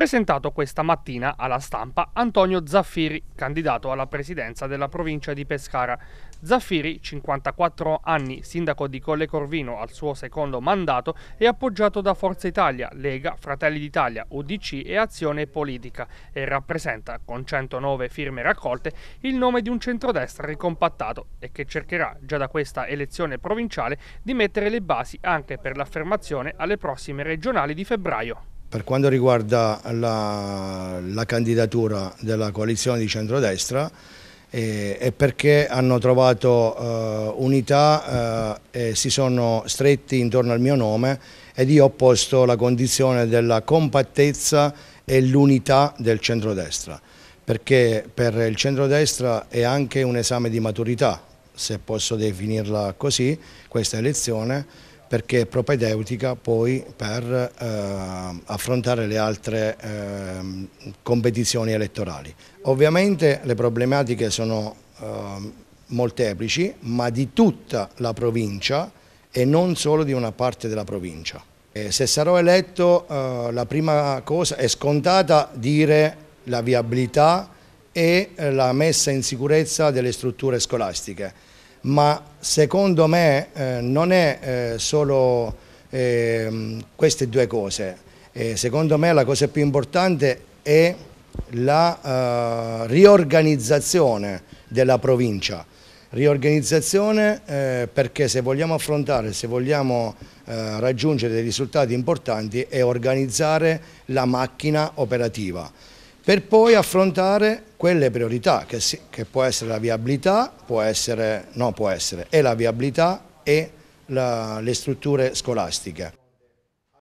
presentato questa mattina alla stampa Antonio Zaffiri, candidato alla presidenza della provincia di Pescara. Zaffiri, 54 anni, sindaco di Colle Corvino al suo secondo mandato, è appoggiato da Forza Italia, Lega, Fratelli d'Italia, UDC e Azione Politica e rappresenta, con 109 firme raccolte, il nome di un centrodestra ricompattato e che cercherà, già da questa elezione provinciale, di mettere le basi anche per l'affermazione alle prossime regionali di febbraio. Per quanto riguarda la, la candidatura della coalizione di centrodestra, eh, è perché hanno trovato eh, unità eh, e si sono stretti intorno al mio nome ed io ho posto la condizione della compattezza e l'unità del centrodestra, perché per il centrodestra è anche un esame di maturità, se posso definirla così, questa elezione, perché è propedeutica poi per eh, affrontare le altre eh, competizioni elettorali. Ovviamente le problematiche sono eh, molteplici, ma di tutta la provincia e non solo di una parte della provincia. E se sarò eletto eh, la prima cosa è scontata dire la viabilità e eh, la messa in sicurezza delle strutture scolastiche ma secondo me eh, non è eh, solo eh, queste due cose, eh, secondo me la cosa più importante è la eh, riorganizzazione della provincia, riorganizzazione eh, perché se vogliamo affrontare, se vogliamo raggiungere dei risultati importanti è organizzare la macchina operativa per poi affrontare quelle priorità che, si, che può essere la viabilità, può essere, no può essere, è la viabilità e la, le strutture scolastiche.